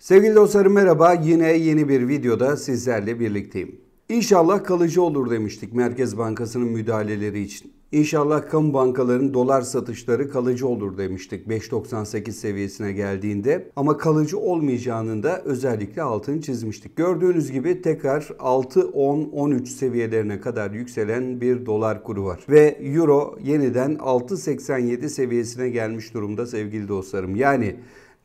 Sevgili dostlarım merhaba. Yine yeni bir videoda sizlerle birlikteyim. İnşallah kalıcı olur demiştik Merkez Bankası'nın müdahaleleri için. İnşallah kamu bankaların dolar satışları kalıcı olur demiştik 5.98 seviyesine geldiğinde ama kalıcı olmayacağının da özellikle altını çizmiştik. Gördüğünüz gibi tekrar 6.10-13 seviyelerine kadar yükselen bir dolar kuru var ve euro yeniden 6.87 seviyesine gelmiş durumda sevgili dostlarım. Yani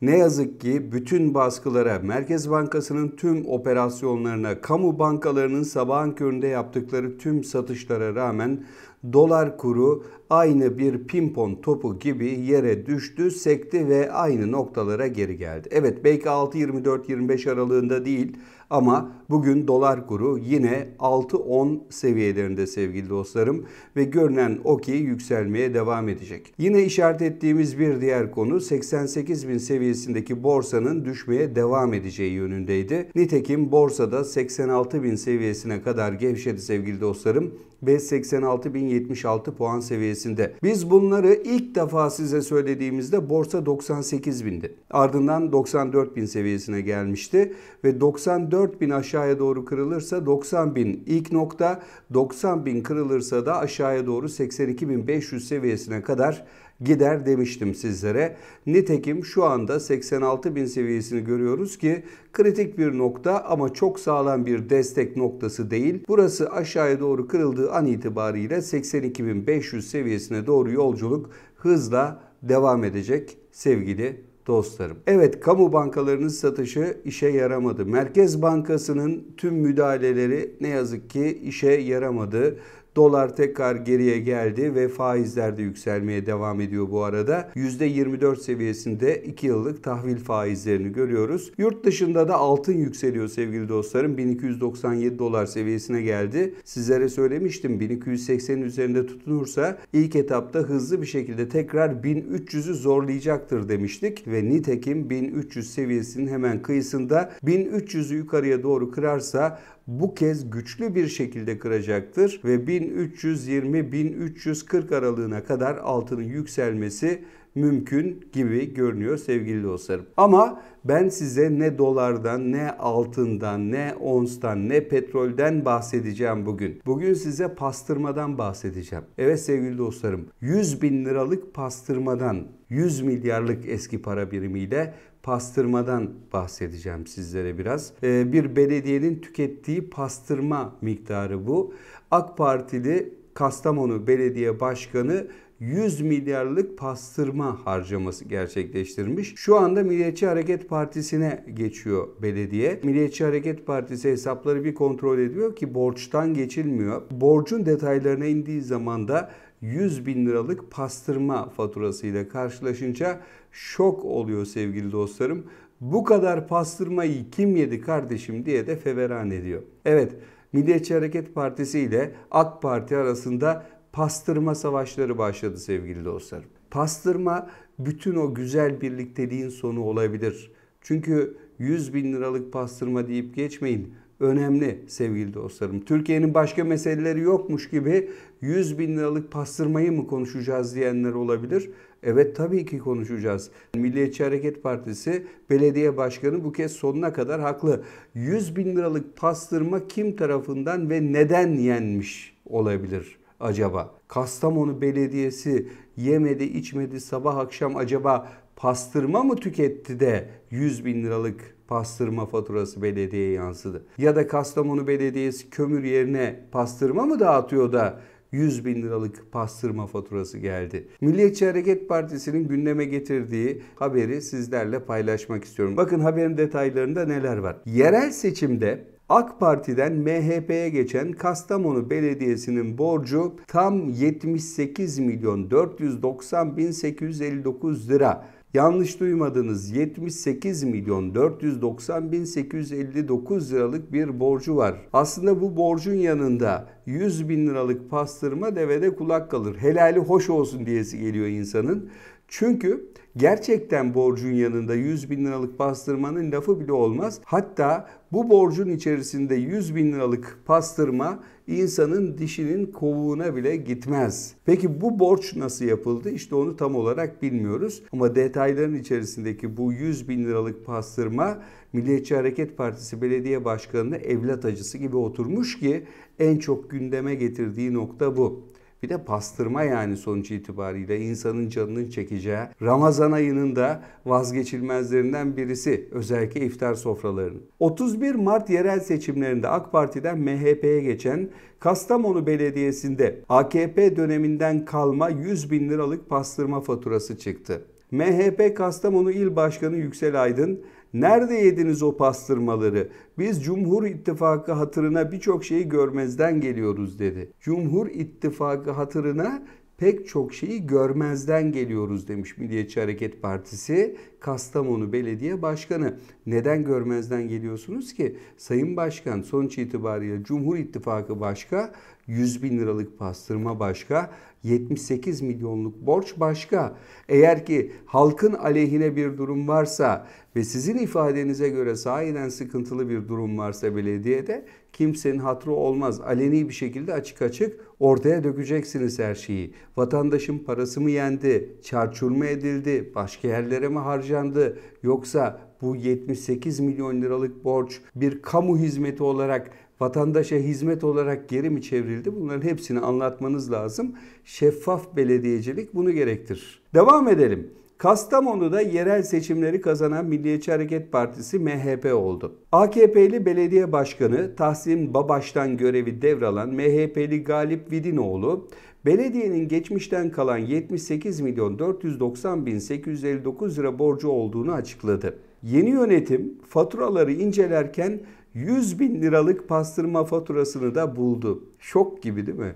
ne yazık ki bütün baskılara, Merkez Bankası'nın tüm operasyonlarına, kamu bankalarının sabahın köründe yaptıkları tüm satışlara rağmen dolar kuru aynı bir pimpon topu gibi yere düştü, sekti ve aynı noktalara geri geldi. Evet belki 6.24-25 aralığında değil ama bugün dolar kuru yine 6.10 seviyelerinde sevgili dostlarım ve görünen o ki yükselmeye devam edecek. Yine işaret ettiğimiz bir diğer konu 88.000 seviyesindeki borsanın düşmeye devam edeceği yönündeydi. Nitekim borsada 86.000 seviyesine kadar gevşedi sevgili dostlarım ve 86.076 puan seviyesi seviyesinde. Biz bunları ilk defa size söylediğimizde borsa 98 bindi. Ardından 94 bin seviyesine gelmişti ve 94 bin aşağıya doğru kırılırsa 90 bin ilk nokta 90 bin kırılırsa da aşağıya doğru 82.500 seviyesine kadar gider demiştim sizlere. Nitekim şu anda 86 bin seviyesini görüyoruz ki kritik bir nokta ama çok sağlam bir destek noktası değil. Burası aşağıya doğru kırıldığı an itibariyle 82.500 seviyesine doğru yolculuk hızla devam edecek sevgili dostlarım. Evet kamu bankalarının satışı işe yaramadı. Merkez Bankası'nın tüm müdahaleleri ne yazık ki işe yaramadı. Dolar tekrar geriye geldi ve faizler de yükselmeye devam ediyor bu arada. %24 seviyesinde 2 yıllık tahvil faizlerini görüyoruz. Yurt dışında da altın yükseliyor sevgili dostlarım. 1297 dolar seviyesine geldi. Sizlere söylemiştim 1280'in üzerinde tutunursa ilk etapta hızlı bir şekilde tekrar 1300'ü zorlayacaktır demiştik ve nitekim 1300 seviyesinin hemen kıyısında 1300'ü yukarıya doğru kırarsa bu kez güçlü bir şekilde kıracaktır ve 1320-1340 aralığına kadar altının yükselmesi mümkün gibi görünüyor sevgili dostlarım. Ama ben size ne dolardan, ne altından, ne onstan, ne petrolden bahsedeceğim bugün. Bugün size pastırmadan bahsedeceğim. Evet sevgili dostlarım 100 bin liralık pastırmadan 100 milyarlık eski para birimiyle pastırmadan bahsedeceğim sizlere biraz. Ee, bir belediyenin tükettiği pastırma miktarı bu. AK Partili Kastamonu Belediye Başkanı 100 milyarlık pastırma harcaması gerçekleştirmiş. Şu anda Milliyetçi Hareket Partisi'ne geçiyor belediye. Milliyetçi Hareket Partisi hesapları bir kontrol ediyor ki borçtan geçilmiyor. Borcun detaylarına indiği zaman da 100 bin liralık pastırma faturasıyla karşılaşınca şok oluyor sevgili dostlarım. Bu kadar pastırmayı kim yedi kardeşim diye de feveran ediyor. Evet Milliyetçi Hareket Partisi ile AK Parti arasında pastırma savaşları başladı sevgili dostlarım. Pastırma bütün o güzel birlikteliğin sonu olabilir. Çünkü 100 bin liralık pastırma deyip geçmeyin önemli sevgili dostlarım. Türkiye'nin başka meseleleri yokmuş gibi 100 bin liralık pastırmayı mı konuşacağız diyenler olabilir. Evet tabii ki konuşacağız. Milliyetçi Hareket Partisi belediye başkanı bu kez sonuna kadar haklı. 100 bin liralık pastırma kim tarafından ve neden yenmiş olabilir acaba? Kastamonu Belediyesi yemedi içmedi sabah akşam acaba pastırma mı tüketti de 100 bin liralık pastırma faturası belediyeye yansıdı? Ya da Kastamonu Belediyesi kömür yerine pastırma mı dağıtıyor da 100 bin liralık pastırma faturası geldi. Milliyetçi Hareket Partisi'nin gündeme getirdiği haberi sizlerle paylaşmak istiyorum. Bakın haberin detaylarında neler var. Yerel seçimde AK Parti'den MHP'ye geçen Kastamonu Belediyesi'nin borcu tam 78 milyon 490 bin 859 lira. Yanlış duymadınız 78 milyon 490 bin 859 liralık bir borcu var. Aslında bu borcun yanında 100 bin liralık pastırma devede kulak kalır. Helali hoş olsun diyesi geliyor insanın. Çünkü gerçekten borcun yanında 100 bin liralık pastırmanın lafı bile olmaz. Hatta bu borcun içerisinde 100 bin liralık pastırma insanın dişinin kovuğuna bile gitmez. Peki bu borç nasıl yapıldı? İşte onu tam olarak bilmiyoruz. Ama detayların içerisindeki bu 100 bin liralık pastırma Milliyetçi Hareket Partisi Belediye Başkanı'na evlat acısı gibi oturmuş ki en çok gündeme getirdiği nokta bu bir de pastırma yani sonuç itibariyle insanın canının çekeceği Ramazan ayının da vazgeçilmezlerinden birisi özellikle iftar sofralarının. 31 Mart yerel seçimlerinde AK Parti'den MHP'ye geçen Kastamonu Belediyesi'nde AKP döneminden kalma 100 bin liralık pastırma faturası çıktı. MHP Kastamonu İl Başkanı Yüksel Aydın Nerede yediniz o pastırmaları? Biz Cumhur İttifakı hatırına birçok şeyi görmezden geliyoruz dedi. Cumhur İttifakı hatırına pek çok şeyi görmezden geliyoruz demiş Milliyetçi Hareket Partisi Kastamonu Belediye Başkanı. Neden görmezden geliyorsunuz ki? Sayın Başkan sonuç itibariyle Cumhur İttifakı başka, 100 bin liralık pastırma başka, 78 milyonluk borç başka. Eğer ki halkın aleyhine bir durum varsa ve sizin ifadenize göre sahiden sıkıntılı bir durum varsa belediyede kimsenin hatrı olmaz. Aleni bir şekilde açık açık ortaya dökeceksiniz her şeyi. Vatandaşın parası mı yendi, çarçur mu edildi, başka yerlere mi harcandı yoksa bu 78 milyon liralık borç bir kamu hizmeti olarak vatandaşa hizmet olarak geri mi çevrildi? Bunların hepsini anlatmanız lazım. Şeffaf belediyecilik bunu gerektirir. Devam edelim. Kastamonu'da yerel seçimleri kazanan Milliyetçi Hareket Partisi MHP oldu. AKP'li belediye başkanı Tahsin Babaş'tan görevi devralan MHP'li Galip Vidinoğlu, belediyenin geçmişten kalan 78 milyon 490 bin 859 lira borcu olduğunu açıkladı yeni yönetim faturaları incelerken 100 bin liralık pastırma faturasını da buldu. Şok gibi değil mi?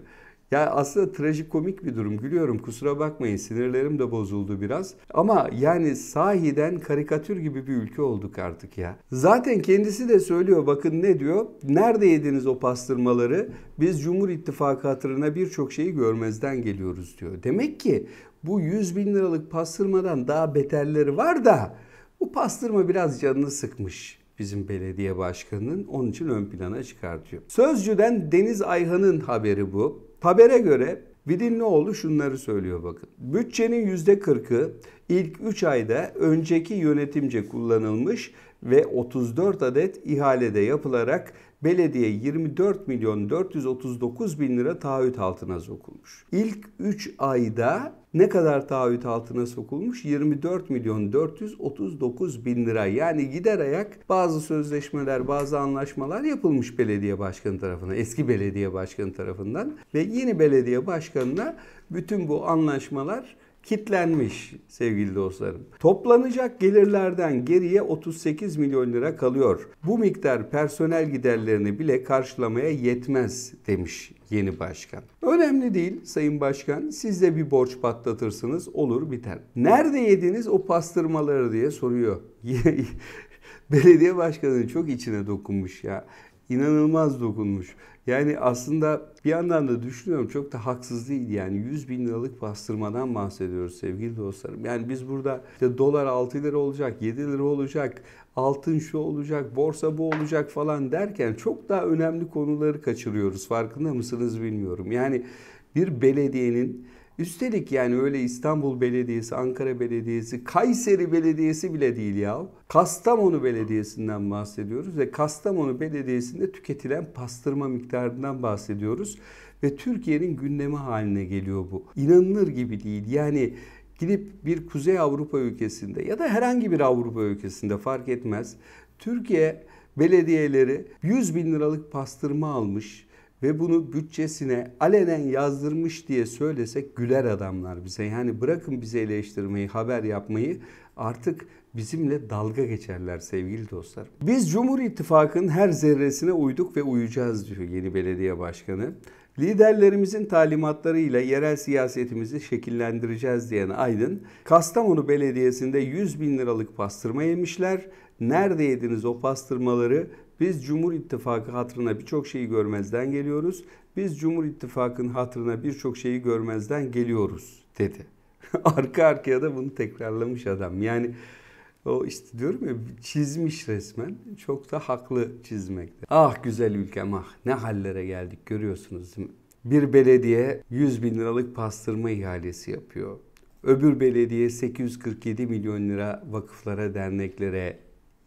Ya aslında trajikomik bir durum. Gülüyorum kusura bakmayın sinirlerim de bozuldu biraz. Ama yani sahiden karikatür gibi bir ülke olduk artık ya. Zaten kendisi de söylüyor bakın ne diyor. Nerede yediniz o pastırmaları? Biz Cumhur İttifakı hatırına birçok şeyi görmezden geliyoruz diyor. Demek ki bu 100 bin liralık pastırmadan daha beterleri var da bu pastırma biraz canını sıkmış bizim belediye başkanının. Onun için ön plana çıkartıyor. Sözcü'den Deniz Ayhan'ın haberi bu. Habere göre Vidinlioğlu şunları söylüyor bakın. Bütçenin %40'ı ilk 3 ayda önceki yönetimce kullanılmış ve 34 adet ihalede yapılarak belediye 24 milyon 439 bin lira taahhüt altına sokulmuş. İlk 3 ayda ne kadar taahhüt altına sokulmuş? 24 milyon 439 bin lira. Yani gider ayak bazı sözleşmeler, bazı anlaşmalar yapılmış belediye başkanı tarafından, eski belediye başkanı tarafından ve yeni belediye başkanına bütün bu anlaşmalar kitlenmiş sevgili dostlarım. Toplanacak gelirlerden geriye 38 milyon lira kalıyor. Bu miktar personel giderlerini bile karşılamaya yetmez demiş yeni başkan. Önemli değil sayın başkan. Siz de bir borç patlatırsınız olur biter. Nerede yediniz o pastırmaları diye soruyor. Belediye başkanı çok içine dokunmuş ya inanılmaz dokunmuş. Yani aslında bir yandan da düşünüyorum çok da haksız değil yani 100 bin liralık bastırmadan bahsediyoruz sevgili dostlarım. Yani biz burada işte dolar 6 lira olacak, 7 lira olacak, altın şu olacak, borsa bu olacak falan derken çok daha önemli konuları kaçırıyoruz farkında mısınız bilmiyorum. Yani bir belediyenin Üstelik yani öyle İstanbul Belediyesi, Ankara Belediyesi, Kayseri Belediyesi bile değil ya. Kastamonu Belediyesi'nden bahsediyoruz ve Kastamonu Belediyesi'nde tüketilen pastırma miktarından bahsediyoruz ve Türkiye'nin gündemi haline geliyor bu. İnanılır gibi değil. Yani gidip bir Kuzey Avrupa ülkesinde ya da herhangi bir Avrupa ülkesinde fark etmez. Türkiye belediyeleri 100 bin liralık pastırma almış ve bunu bütçesine alenen yazdırmış diye söylesek güler adamlar bize. Yani bırakın bizi eleştirmeyi, haber yapmayı artık bizimle dalga geçerler sevgili dostlar. Biz Cumhur İttifakı'nın her zerresine uyduk ve uyacağız diyor yeni belediye başkanı. Liderlerimizin talimatlarıyla yerel siyasetimizi şekillendireceğiz diyen Aydın, Kastamonu Belediyesi'nde 100 bin liralık pastırma yemişler. Nerede yediniz o pastırmaları? Biz Cumhur İttifakı hatırına birçok şeyi görmezden geliyoruz. Biz Cumhur İttifakı'nın hatırına birçok şeyi görmezden geliyoruz dedi. Arka arkaya da bunu tekrarlamış adam. Yani o işte diyorum ya çizmiş resmen. Çok da haklı çizmekte. Ah güzel ülkem ah ne hallere geldik görüyorsunuz değil mi? Bir belediye 100 bin liralık pastırma ihalesi yapıyor. Öbür belediye 847 milyon lira vakıflara, derneklere,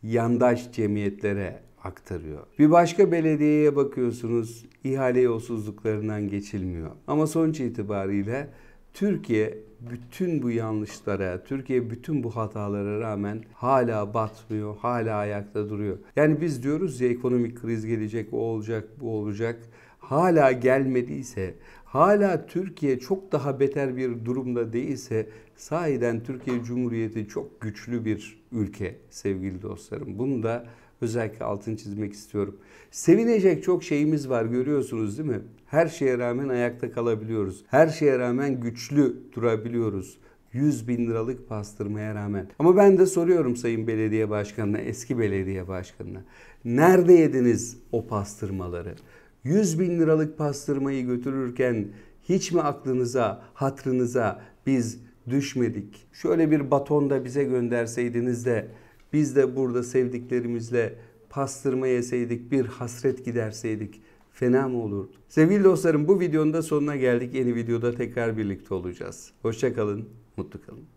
yandaş cemiyetlere aktarıyor. Bir başka belediyeye bakıyorsunuz ihale yolsuzluklarından geçilmiyor. Ama sonuç itibariyle Türkiye bütün bu yanlışlara, Türkiye bütün bu hatalara rağmen hala batmıyor, hala ayakta duruyor. Yani biz diyoruz ya ekonomik kriz gelecek, o olacak, bu olacak. Hala gelmediyse, hala Türkiye çok daha beter bir durumda değilse sahiden Türkiye Cumhuriyeti çok güçlü bir ülke sevgili dostlarım. Bunu da özellikle altın çizmek istiyorum. Sevinecek çok şeyimiz var görüyorsunuz değil mi? Her şeye rağmen ayakta kalabiliyoruz. Her şeye rağmen güçlü durabiliyoruz. 100 bin liralık pastırmaya rağmen. Ama ben de soruyorum Sayın Belediye Başkanı'na, eski belediye başkanına. Nerede yediniz o pastırmaları? 100 bin liralık pastırmayı götürürken hiç mi aklınıza, hatrınıza biz düşmedik? Şöyle bir baton da bize gönderseydiniz de biz de burada sevdiklerimizle pastırma yeseydik, bir hasret giderseydik fena mı olurdu? Sevgili dostlarım bu videonun da sonuna geldik. Yeni videoda tekrar birlikte olacağız. Hoşçakalın, mutlu kalın.